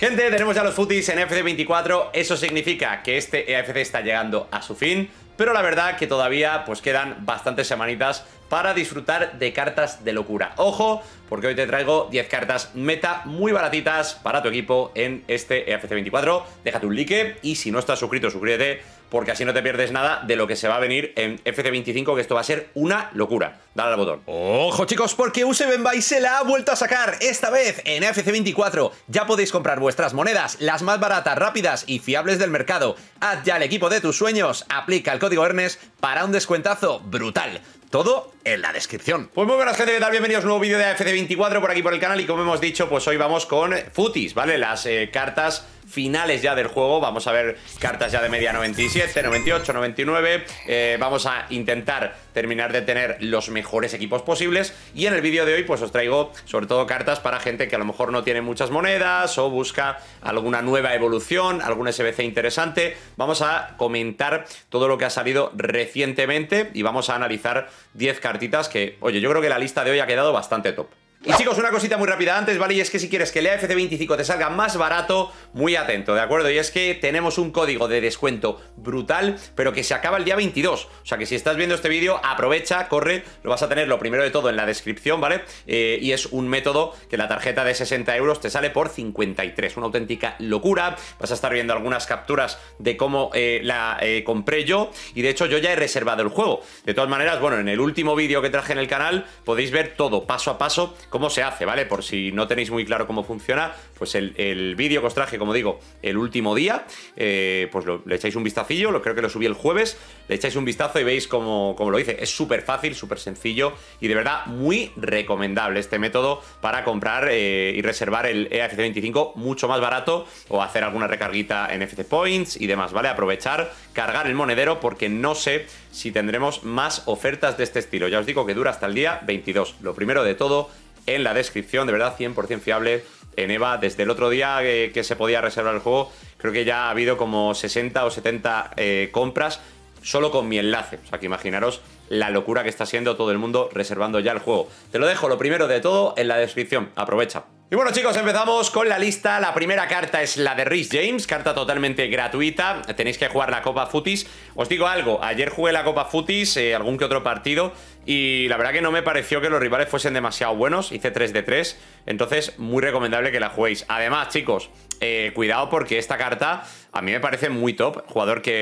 Gente, tenemos ya los footies en e FC24, eso significa que este EFC está llegando a su fin, pero la verdad que todavía pues quedan bastantes semanitas para disfrutar de cartas de locura. Ojo, porque hoy te traigo 10 cartas meta muy baratitas para tu equipo en este EFC24. Déjate un like y si no estás suscrito, suscríbete porque así no te pierdes nada de lo que se va a venir en FC25, que esto va a ser una locura. Dale al botón. Ojo chicos, porque Useven se la ha vuelto a sacar, esta vez en FC24. Ya podéis comprar vuestras monedas, las más baratas, rápidas y fiables del mercado. Haz ya el equipo de tus sueños, aplica el código ERNES para un descuentazo brutal. Todo en la descripción. Pues muy buenas gente, tal? Bienvenidos a un nuevo vídeo de AFD24 por aquí por el canal y como hemos dicho, pues hoy vamos con Futis, ¿vale? Las eh, cartas finales ya del juego, vamos a ver cartas ya de media 97, 98, 99, vamos a intentar terminar de tener los mejores equipos posibles y en el vídeo de hoy pues os traigo sobre todo cartas para gente que a lo mejor no tiene muchas monedas o busca alguna nueva evolución, algún SBC interesante, vamos a comentar todo lo que ha salido recientemente y vamos a analizar 10 cartitas que, oye, yo creo que la lista de hoy ha quedado bastante top. Y chicos, una cosita muy rápida antes, ¿vale? Y es que si quieres que el AFC 25 te salga más barato, muy atento, ¿de acuerdo? Y es que tenemos un código de descuento brutal, pero que se acaba el día 22. O sea que si estás viendo este vídeo, aprovecha, corre, lo vas a tener lo primero de todo en la descripción, ¿vale? Eh, y es un método que la tarjeta de 60 euros te sale por 53, una auténtica locura. Vas a estar viendo algunas capturas de cómo eh, la eh, compré yo y de hecho yo ya he reservado el juego. De todas maneras, bueno, en el último vídeo que traje en el canal podéis ver todo paso a paso ¿Cómo se hace? ¿Vale? Por si no tenéis muy claro cómo funciona, pues el, vídeo que os traje, como digo, el último día, eh, pues le echáis un vistacillo, lo, creo que lo subí el jueves, le echáis un vistazo y veis cómo, lo hice. Es súper fácil, súper sencillo y de verdad muy recomendable este método para comprar eh, y reservar el EFC25 mucho más barato o hacer alguna recarguita en FC Points y demás, ¿vale? Aprovechar, cargar el monedero porque no sé si tendremos más ofertas de este estilo. Ya os digo que dura hasta el día 22. Lo primero de todo en la descripción, de verdad 100% fiable. En eh, EVA, desde el otro día eh, que, se podía reservar el juego, creo que ya ha habido como 60 o 70 eh, compras solo con mi enlace. O sea, que imaginaros la locura que está siendo todo el mundo reservando ya el juego. Te lo dejo lo primero de todo en la descripción. Aprovecha. Y bueno chicos, empezamos con la lista. La primera carta es la de Rhys James, carta totalmente gratuita. Tenéis que jugar la Copa Futis. Os digo algo, ayer jugué la Copa Futis, algún que otro partido, y la verdad que no me pareció que los rivales fuesen demasiado buenos. Hice 3 de 3. Entonces, muy recomendable que la juguéis. Además, chicos, eh, cuidado porque esta carta a mí me parece muy top, jugador que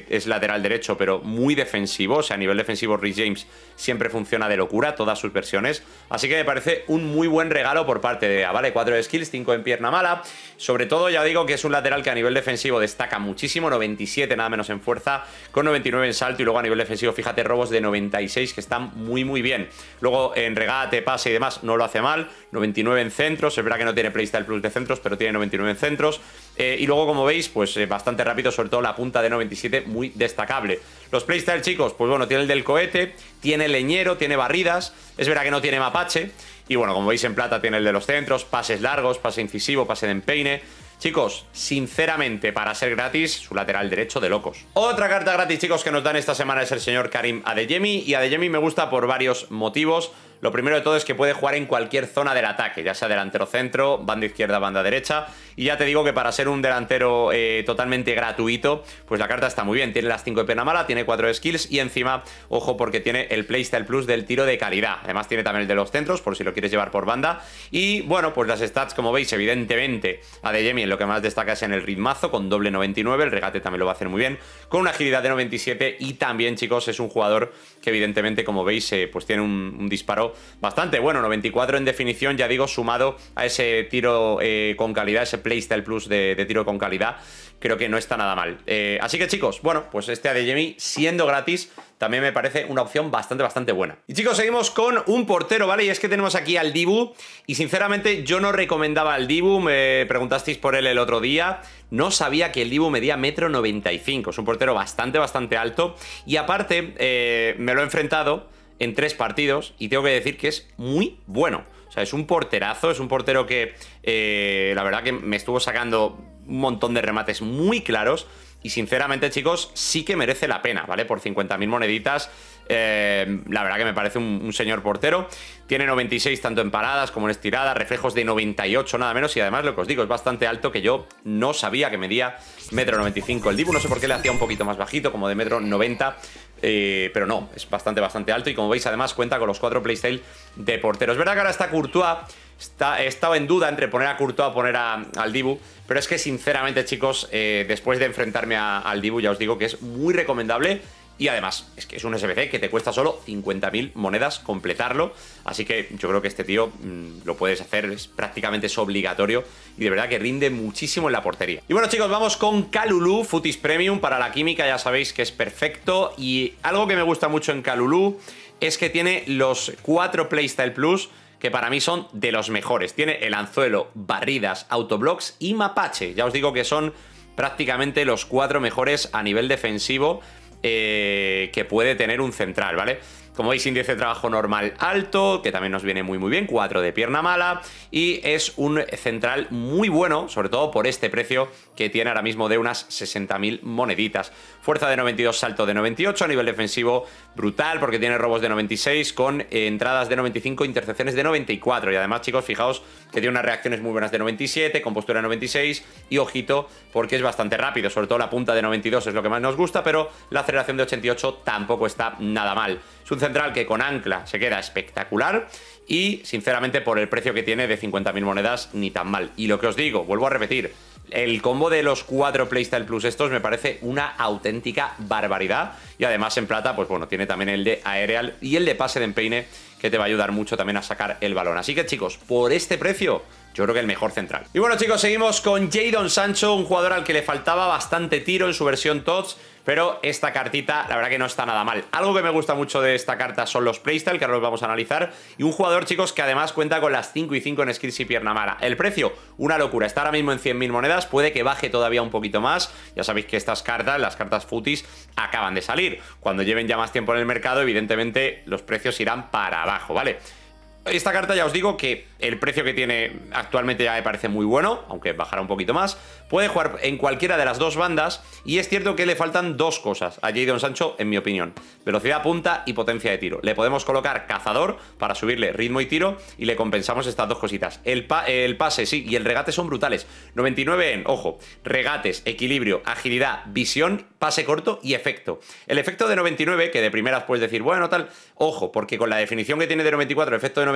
eh, es lateral derecho, pero muy defensivo, o sea, a nivel defensivo Rich James siempre funciona de locura, todas sus versiones, así que me parece un muy buen regalo por parte de Ea, ¿vale? 4 de skills, 5 en pierna mala, sobre todo ya digo que es un lateral que a nivel defensivo destaca muchísimo, 97 nada menos en fuerza, con 99 en salto y luego a nivel defensivo, fíjate, robos de 96 que están muy muy bien, luego en regate, pase y demás no lo hace mal, 99 en centros, es verdad que no tiene playstyle plus de centros, pero tiene 99 en centros, eh, y luego, como veis, pues eh, bastante rápido, sobre todo la punta de 97, muy destacable. Los playstyle, chicos, pues bueno, tiene el del cohete, tiene leñero, tiene barridas. Es verdad que no tiene mapache. Y bueno, como veis en plata tiene el de los centros, pases largos, pase incisivo, pase de empeine. Chicos, sinceramente, para ser gratis, su lateral derecho de locos. Otra carta gratis, chicos, que nos dan esta semana es el señor Karim Adeyemi. Y Adeyemi me gusta por varios motivos. Lo primero de todo es que puede jugar en cualquier zona del ataque, ya sea delantero centro, banda izquierda, banda derecha. Y ya te digo que para ser un delantero eh, totalmente gratuito, pues la carta está muy bien. Tiene las 5 de pena mala, tiene 4 skills y encima, ojo, porque tiene el playstyle plus del tiro de calidad. Además tiene también el de los centros, por si lo quieres llevar por banda. Y bueno, pues las stats, como veis, evidentemente, a De Jemi lo que más destaca es en el ritmazo, con doble 99, el regate también lo va a hacer muy bien, con una agilidad de 97 y también, chicos, es un jugador que evidentemente, como veis, eh, pues tiene un disparo bastante bueno. 94 en definición, ya digo, sumado a ese tiro eh, con calidad, ese playstyle plus de, tiro con calidad, creo que no está nada mal. Eh, así que chicos, bueno, pues este Adeyemi siendo gratis también me parece una opción bastante, bastante buena. Y chicos, seguimos con un portero, ¿vale? Y es que tenemos aquí al Dibu. Y sinceramente, yo no recomendaba al Dibu. Me preguntasteis por él el otro día. No sabía que el Dibu medía metro 95. Es un portero bastante, bastante alto. Y aparte, eh, me lo he enfrentado en tres partidos y tengo que decir que es muy bueno. O sea, es un porterazo, es un portero que eh, la verdad que me estuvo sacando un montón de remates muy claros. Y sinceramente, chicos, sí que merece la pena, ¿vale? Por 50.000 moneditas, eh, la verdad que me parece un, señor portero. Tiene 96 tanto en paradas como en estiradas, reflejos de 98 nada menos. Y además, lo que os digo, es bastante alto que yo no sabía que medía metro 95 el Dibu. No sé por qué le hacía un poquito más bajito, como de metro 90. Eh, pero no, es bastante, bastante alto. Y como veis, además cuenta con los cuatro playstyle de porteros Es verdad que ahora está Courtois. Está, estaba en duda entre poner a Courtois o poner a, al Dibu. Pero es que, sinceramente, chicos, eh, después de enfrentarme al Dibu, ya os digo que es muy recomendable y además, es que es un SBC que te cuesta solo 50.000 monedas completarlo. Así que yo creo que este tío mm, lo puedes hacer, es prácticamente es obligatorio. Y de verdad que rinde muchísimo en la portería. Y bueno, chicos, vamos con Calulú, Futis Premium para la química. Ya sabéis que es perfecto. Y algo que me gusta mucho en Calulú es que tiene los cuatro Playstyle Plus que para mí son de los mejores. Tiene el anzuelo, barridas, autoblocks y mapache. Ya os digo que son prácticamente los cuatro mejores a nivel defensivo eh, que puede tener un central, ¿vale? Como veis, índice de trabajo normal alto, que también nos viene muy muy bien, 4 de pierna mala, y es un central muy bueno, sobre todo por este precio que tiene ahora mismo de unas 60.000 moneditas. Fuerza de 92, salto de 98, a nivel defensivo brutal, porque tiene robos de 96 con eh, entradas de 95, intercepciones de 94, y además, chicos, fijaos que tiene unas reacciones muy buenas de 97, con postura de 96, y ojito, porque es bastante rápido, sobre todo la punta de 92 es lo que más nos gusta, pero la aceleración de 88 tampoco está nada mal un central que con ancla se queda espectacular y sinceramente por el precio que tiene de 50.000 monedas ni tan mal. Y lo que os digo, vuelvo a repetir, el combo de los cuatro Playstyle Plus estos me parece una auténtica barbaridad. Y además en plata, pues bueno, tiene también el de aerial y el de pase de empeine que te va a ayudar mucho también a sacar el balón. Así que chicos, por este precio yo creo que el mejor central. Y bueno chicos, seguimos con Jadon Sancho, un jugador al que le faltaba bastante tiro en su versión TOTS, pero esta cartita la verdad que no está nada mal. Algo que me gusta mucho de esta carta son los playstyle, que ahora los vamos a analizar, y un jugador chicos que además cuenta con las 5 y 5 en skills y pierna mala. El precio, una locura, está ahora mismo en 100.000 monedas, puede que baje todavía un poquito más, ya sabéis que estas cartas, las cartas futis, acaban de salir. Cuando lleven ya más tiempo en el mercado, evidentemente los precios irán para abajo, ¿vale? Esta carta ya os digo que el precio que tiene actualmente ya me parece muy bueno, aunque bajará un poquito más. Puede jugar en cualquiera de las dos bandas y es cierto que le faltan dos cosas a Jadon Sancho, en mi opinión. Velocidad punta y potencia de tiro. Le podemos colocar cazador para subirle ritmo y tiro y le compensamos estas dos cositas. El, el pase, sí, y el regate son brutales. 99 en, ojo, regates, equilibrio, agilidad, visión, pase corto y efecto. El efecto de 99, que de primeras puedes decir, bueno, tal, ojo, porque con la definición que tiene de 94, efecto de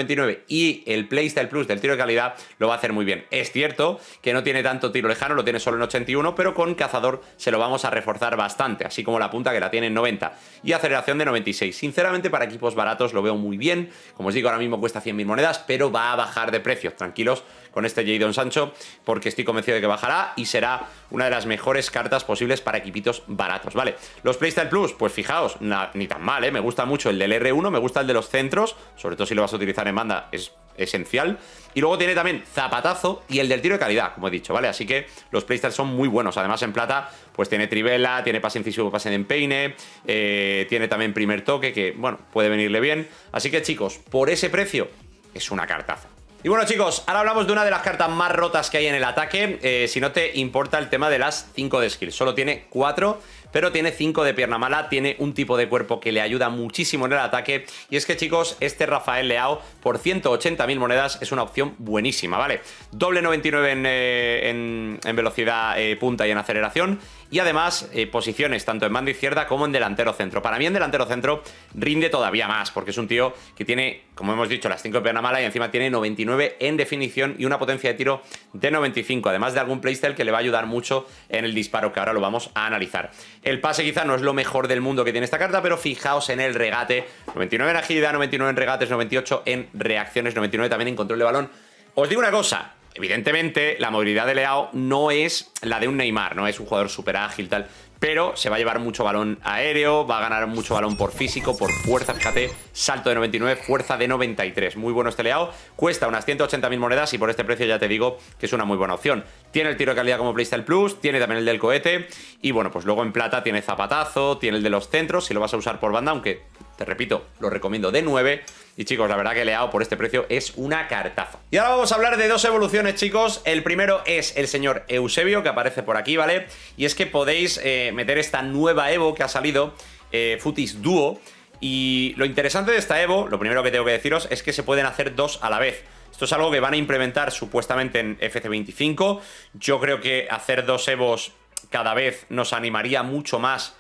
y el Playstyle Plus del tiro de calidad lo va a hacer muy bien. Es cierto que no tiene tanto tiro lejano, lo tiene solo en 81, pero con cazador se lo vamos a reforzar bastante, así como la punta que la tiene en 90 y aceleración de 96. Sinceramente, para equipos baratos lo veo muy bien. Como os digo, ahora mismo cuesta 100.000 monedas, pero va a bajar de precio, tranquilos con este Jadon Sancho, porque estoy convencido de que bajará y será una de las mejores cartas posibles para equipitos baratos, ¿vale? Los Playstyle Plus, pues fijaos, ni tan mal, ¿eh? Me gusta mucho el del R1, me gusta el de los centros, sobre todo si lo vas a utilizar en banda, es esencial. Y luego tiene también zapatazo y el del tiro de calidad, como he dicho, ¿vale? Así que los Playstyle son muy buenos. Además, en plata, pues tiene trivela, tiene pase incisivo, pase de empeine, eh, tiene también primer toque, que, bueno, puede venirle bien. Así que, chicos, por ese precio, es una cartaza. Y bueno chicos, ahora hablamos de una de las cartas más rotas que hay en el ataque, eh, si no te importa el tema de las 5 de skill, solo tiene 4 pero tiene 5 de pierna mala, tiene un tipo de cuerpo que le ayuda muchísimo en el ataque. Y es que, chicos, este Rafael Leao por 180.000 monedas es una opción buenísima, ¿vale? Doble 99 eh, en, velocidad eh, punta y en aceleración y además eh, posiciones tanto en mando izquierda como en delantero centro. Para mí en delantero centro rinde todavía más porque es un tío que tiene, como hemos dicho, las 5 de mala y encima tiene 99 en definición y una potencia de tiro de 95, además de algún playstyle que le va a ayudar mucho en el disparo que ahora lo vamos a analizar. El pase quizá no es lo mejor del mundo que tiene esta carta, pero fijaos en el regate, 99 en agilidad, 99 en regates, 98 en reacciones, 99 también en control de balón. Os digo una cosa, Evidentemente, la movilidad de Leao no es la de un Neymar, no es un jugador súper ágil, tal pero se va a llevar mucho balón aéreo, va a ganar mucho balón por físico, por fuerza, fíjate, salto de 99, fuerza de 93. Muy bueno este leao, cuesta unas 180.000 monedas y por este precio ya te digo que es una muy buena opción. Tiene el tiro de calidad como Playstyle Plus, tiene también el del cohete y bueno, pues luego en plata tiene zapatazo, tiene el de los centros, si lo vas a usar por banda, aunque te repito, lo recomiendo de 9. Y chicos, la verdad que Leao por este precio es una cartaza. Y ahora vamos a hablar de dos evoluciones, chicos. El primero es el señor Eusebio, que aparece por aquí, ¿vale? Y es que podéis eh, meter esta nueva Evo que ha salido, eh, Futis Duo. Y lo interesante de esta Evo, lo primero que tengo que deciros, es que se pueden hacer dos a la vez. Esto es algo que van a implementar supuestamente en FC25. Yo creo que hacer dos Evos cada vez nos animaría mucho más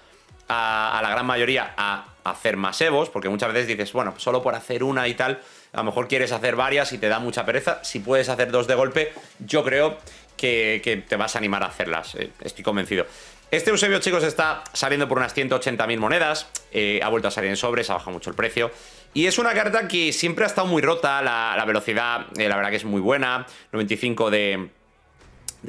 a la gran mayoría a hacer más Evos, porque muchas veces dices, bueno, pues solo por hacer una y tal, a lo mejor quieres hacer varias y te da mucha pereza. Si puedes hacer dos de golpe, yo creo que, te vas a animar a hacerlas, eh, estoy convencido. Este Eusebio, chicos, está saliendo por unas 180.000 monedas, eh, ha vuelto a salir en sobres, ha bajado mucho el precio. Y es una carta que siempre ha estado muy rota, la, velocidad, eh, la verdad que es muy buena, 95 de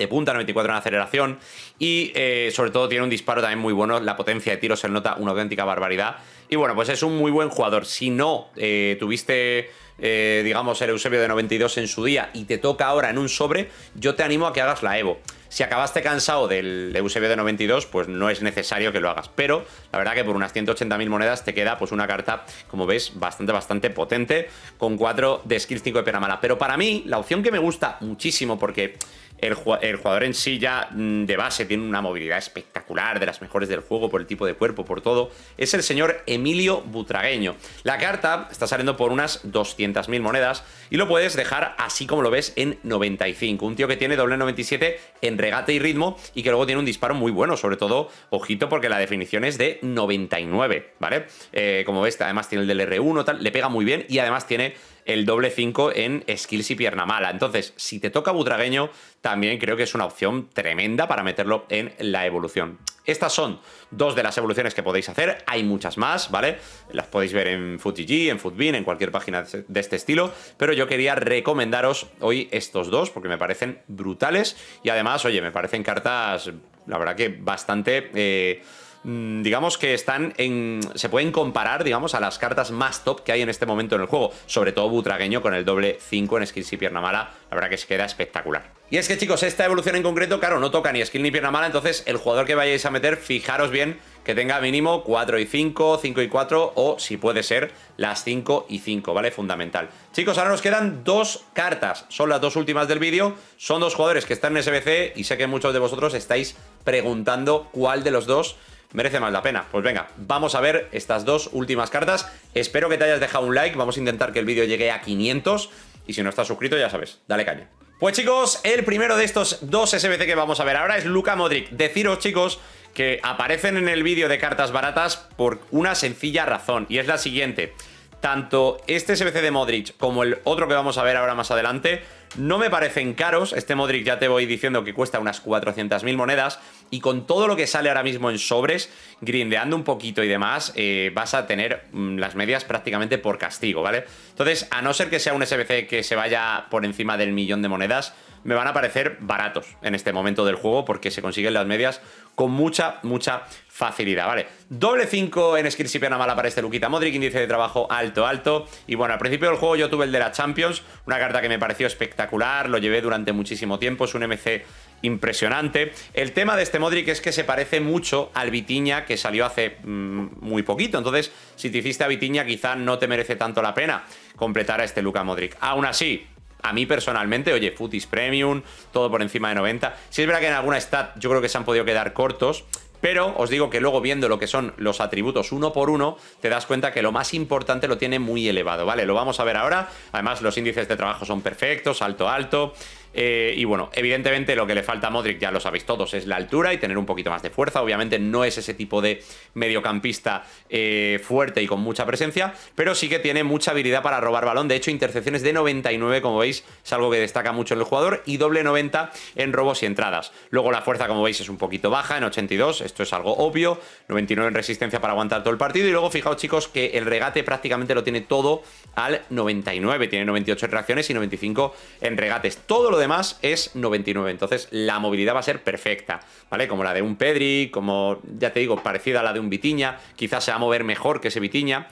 punta, 94 en aceleración y sobre todo tiene un disparo también muy bueno, la potencia de tiro se nota una auténtica barbaridad. Y bueno, pues es un muy buen jugador. Si no eh, tuviste, eh, digamos, el Eusebio de 92 en su día y te toca ahora en un sobre, yo te animo a que hagas la Evo. Si acabaste cansado del Eusebio de 92, pues no es necesario que lo hagas. Pero la verdad que por unas 180.000 monedas te queda pues una carta, como ves, bastante, bastante potente, con 4 de skill 5 de mala. Pero para mí, la opción que me gusta muchísimo, porque el, jugador en sí ya mm, de base tiene una movilidad espectacular, de las mejores del juego por el tipo de cuerpo, por todo. Es el señor Emilio Butragueño. La carta está saliendo por unas 200.000 monedas y lo puedes dejar así como lo ves en 95. Un tío que tiene doble 97 en regate y ritmo y que luego tiene un disparo muy bueno, sobre todo, ojito, porque la definición es de 99, ¿vale? Eh, como ves, además tiene el del R1, tal, le pega muy bien y además tiene el doble 5 en skills y pierna mala. Entonces, si te toca Butragueño, también creo que es una opción tremenda para meterlo en la evolución. Estas son dos de las evoluciones que podéis hacer, hay muchas más, ¿vale? Las podéis ver en FootyG, en Footbin, en cualquier página de este estilo, pero yo quería recomendaros hoy estos dos porque me parecen brutales y además, oye, me parecen cartas, la verdad que bastante... Eh, Mm, digamos que están en. se pueden comparar, digamos, a las cartas más top que hay en este momento en el juego. Sobre todo Butragueño con el doble 5 en skills y pierna mala. La verdad que se queda espectacular. Y es que, chicos, esta evolución en concreto, claro, no toca ni skill ni pierna mala. Entonces, el jugador que vayáis a meter, fijaros bien que tenga mínimo 4 y 5, 5 y 4 o, si puede ser, las 5 y 5, ¿vale? Fundamental. Chicos, ahora nos quedan dos cartas. Son las dos últimas del vídeo. Son dos jugadores que están en SBC y sé que muchos de vosotros estáis preguntando cuál de los dos merece más la pena. Pues venga, vamos a ver estas dos últimas cartas. Espero que te hayas dejado un like, vamos a intentar que el vídeo llegue a 500 y si no estás suscrito ya sabes, dale caña. Pues chicos, el primero de estos dos SBC que vamos a ver ahora es Luka Modric. Deciros chicos que aparecen en el vídeo de cartas baratas por una sencilla razón y es la siguiente. Tanto este SBC de Modric como el otro que vamos a ver ahora más adelante no me parecen caros. Este Modric ya te voy diciendo que cuesta unas 400.000 monedas y con todo lo que sale ahora mismo en sobres, grindeando un poquito y demás, eh, vas a tener mm, las medias prácticamente por castigo, ¿vale? Entonces, a no ser que sea un SBC que se vaya por encima del millón de monedas, me van a parecer baratos en este momento del juego porque se consiguen las medias con mucha, mucha facilidad, ¿vale? Doble 5 en skills y mala para este Luquita Modric, índice de trabajo alto, alto. Y bueno, al principio del juego yo tuve el de la Champions, una carta que me pareció espectacular, lo llevé durante muchísimo tiempo, es un MC impresionante. El tema de este Modric es que se parece mucho al Vitiña que salió hace mm, muy poquito. Entonces, si te hiciste a Vitiña, quizá no te merece tanto la pena completar a este Luca Modric. Aún así, a mí personalmente, oye, Futis Premium, todo por encima de 90. Si es verdad que en alguna stat yo creo que se han podido quedar cortos, pero os digo que luego viendo lo que son los atributos uno por uno, te das cuenta que lo más importante lo tiene muy elevado, ¿vale? Lo vamos a ver ahora. Además, los índices de trabajo son perfectos, alto, alto. Eh, y bueno, evidentemente lo que le falta a Modric, ya lo sabéis todos, es la altura y tener un poquito más de fuerza. Obviamente no es ese tipo de mediocampista eh, fuerte y con mucha presencia, pero sí que tiene mucha habilidad para robar balón. De hecho, intercepciones de 99, como veis, es algo que destaca mucho en el jugador, y doble 90 en robos y entradas. Luego la fuerza, como veis, es un poquito baja, en 82, esto es algo obvio, 99 en resistencia para aguantar todo el partido. Y luego fijaos, chicos, que el regate prácticamente lo tiene todo al 99, tiene 98 en reacciones y 95 en regates. Todo lo de más es 99. Entonces la movilidad va a ser perfecta, ¿vale? Como la de un Pedri, como ya te digo, parecida a la de un Vitiña. Quizás se va a mover mejor que ese Vitiña.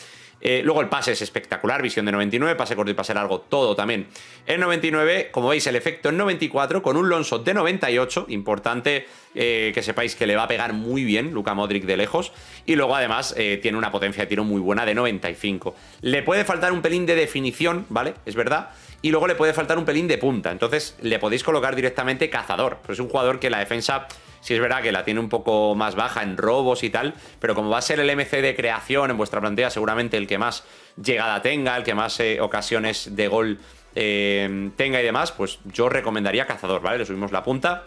Eh, luego el pase es espectacular, visión de 99, pase corto y pase largo, todo también. En 99, como veis, el efecto en 94 con un Lonso de 98, importante eh, que sepáis que le va a pegar muy bien Luka Modric de lejos. Y luego además eh, tiene una potencia de tiro muy buena de 95. Le puede faltar un pelín de definición, ¿vale? Es verdad y luego le puede faltar un pelín de punta. Entonces le podéis colocar directamente cazador. pues es un jugador que la defensa, si es verdad que la tiene un poco más baja en robos y tal, pero como va a ser el MC de creación en vuestra plantilla, seguramente el que más llegada tenga, el que más eh, ocasiones de gol eh, tenga y demás, pues yo recomendaría cazador, ¿vale? Le subimos la punta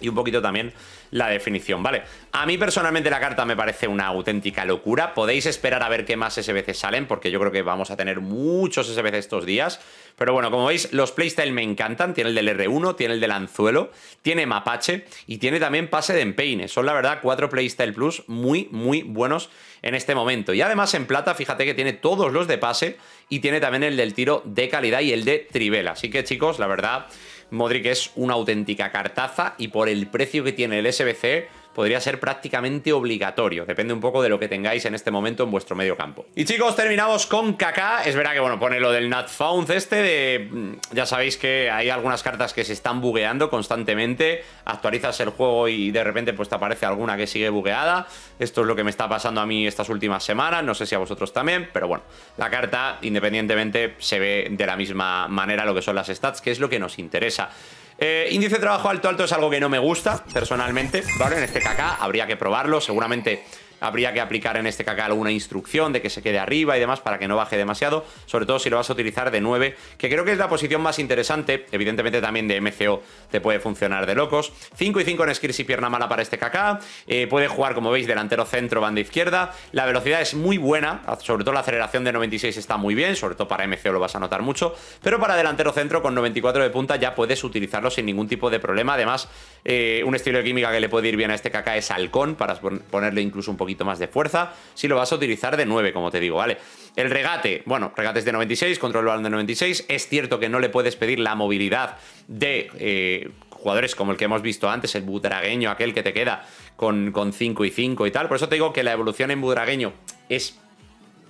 y un poquito también la definición, ¿vale? A mí personalmente la carta me parece una auténtica locura. Podéis esperar a ver qué más SBC salen, porque yo creo que vamos a tener muchos SBC estos días. Pero bueno, como veis, los playstyle me encantan. Tiene el del R1, tiene el del anzuelo, tiene mapache y tiene también pase de empeine. Son, la verdad, cuatro playstyle plus muy, muy buenos en este momento. Y además en plata, fíjate que tiene todos los de pase y tiene también el del tiro de calidad y el de trivela. Así que chicos, la verdad... Modric es una auténtica cartaza y por el precio que tiene el SBC podría ser prácticamente obligatorio. Depende un poco de lo que tengáis en este momento en vuestro medio campo. Y chicos, terminamos con Kaká. Es verdad que, bueno, pone lo del Nat Found este de... Mm, ya sabéis que hay algunas cartas que se están bugueando constantemente. Actualizas el juego y de repente pues te aparece alguna que sigue bugueada. Esto es lo que me está pasando a mí estas últimas semanas. No sé si a vosotros también, pero bueno. La carta, independientemente, se ve de la misma manera lo que son las stats, que es lo que nos interesa. Eh, índice de trabajo alto alto es algo que no me gusta personalmente, ¿vale? En este KK habría que probarlo, seguramente habría que aplicar en este caca alguna instrucción de que se quede arriba y demás para que no baje demasiado, sobre todo si lo vas a utilizar de 9, que creo que es la posición más interesante, evidentemente también de MCO te puede funcionar de locos. 5 y 5 en Skirs y pierna mala para este KK, eh, puede jugar como veis delantero centro, banda izquierda, la velocidad es muy buena, sobre todo la aceleración de 96 está muy bien, sobre todo para MCO lo vas a notar mucho, pero para delantero centro con 94 de punta ya puedes utilizarlo sin ningún tipo de problema, además eh, un estilo de química que le puede ir bien a este KK es halcón, para ponerle incluso un poco poquito más de fuerza si lo vas a utilizar de 9, como te digo, ¿vale? El regate, bueno, regate es de 96, control balón de 96. Es cierto que no le puedes pedir la movilidad de eh, jugadores como el que hemos visto antes, el budragueño, aquel que te queda con, con 5 y 5 y tal. Por eso te digo que la evolución en budragueño es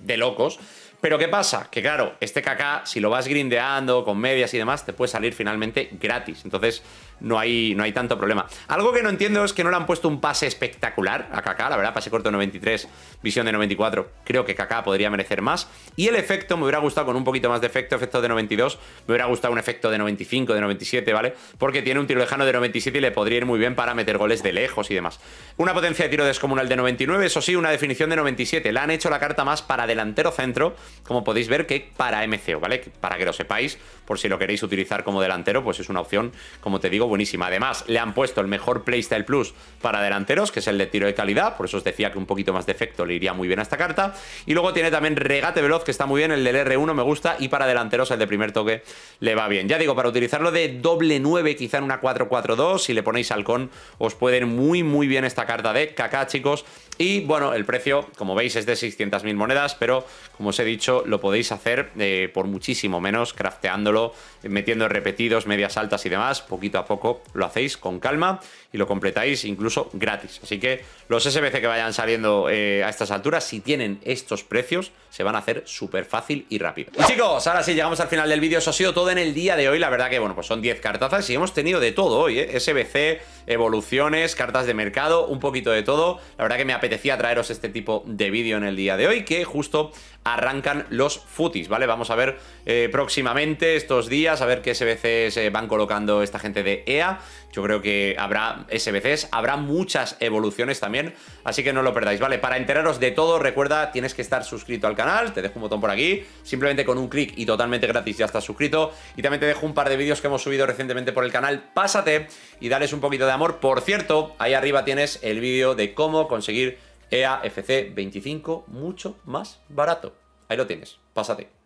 de locos. Pero ¿qué pasa? Que claro, este KK, si lo vas grindeando con medias y demás, te puede salir finalmente gratis. Entonces, no hay, no hay tanto problema. Algo que no entiendo es que no le han puesto un pase espectacular a Kaká, la verdad, pase corto 93, visión de 94. Creo que Kaká podría merecer más. Y el efecto me hubiera gustado con un poquito más de efecto, efecto de 92, me hubiera gustado un efecto de 95, de 97, ¿vale? Porque tiene un tiro lejano de 97 y le podría ir muy bien para meter goles de lejos y demás. Una potencia de tiro descomunal de 99, eso sí, una definición de 97. La han hecho la carta más para delantero centro, como podéis ver, que para MCO, ¿vale? Para que lo sepáis, por si lo queréis utilizar como delantero, pues es una opción, como te digo, buenísima. Además, le han puesto el mejor playstyle plus para delanteros, que es el de tiro de calidad. Por eso os decía que un poquito más de efecto le iría muy bien a esta carta. Y luego tiene también regate veloz, que está muy bien. El del R1 me gusta. Y para delanteros, el de primer toque le va bien. Ya digo, para utilizarlo de doble 9, quizá en una 4-4-2, si le ponéis halcón, os puede ir muy, muy bien esta carta de caca, chicos. Y bueno, el precio, como veis, es de 600.000 monedas, pero como os he dicho, lo podéis hacer eh, por muchísimo menos, crafteándolo, metiendo repetidos, medias altas y demás, poquito a poco lo hacéis con calma y lo completáis incluso gratis. Así que los SBC que vayan saliendo eh, a estas alturas, si tienen estos precios, se van a hacer súper fácil y rápido. chicos, ahora sí, llegamos al final del vídeo. Eso ha sido todo en el día de hoy. La verdad que, bueno, pues son 10 cartazas y hemos tenido de todo hoy, ¿eh? SBC, evoluciones, cartas de mercado, un poquito de todo. La verdad que me apetecía traeros este tipo de vídeo en el día de hoy, que justo arrancan los futis, ¿vale? Vamos a ver eh, próximamente estos días, a ver qué SBCs eh, van colocando esta gente de EA. Yo creo que habrá SBCs, habrá muchas evoluciones también, así que no lo perdáis, ¿vale? Para enteraros de todo, recuerda, tienes que estar suscrito al canal, te dejo un botón por aquí, simplemente con un clic y totalmente gratis ya estás suscrito. Y también te dejo un par de vídeos que hemos subido recientemente por el canal, pásate y dales un poquito de amor. Por cierto, ahí arriba tienes el vídeo de cómo conseguir EA FC 25 mucho más barato. Ahí lo tienes, pásate.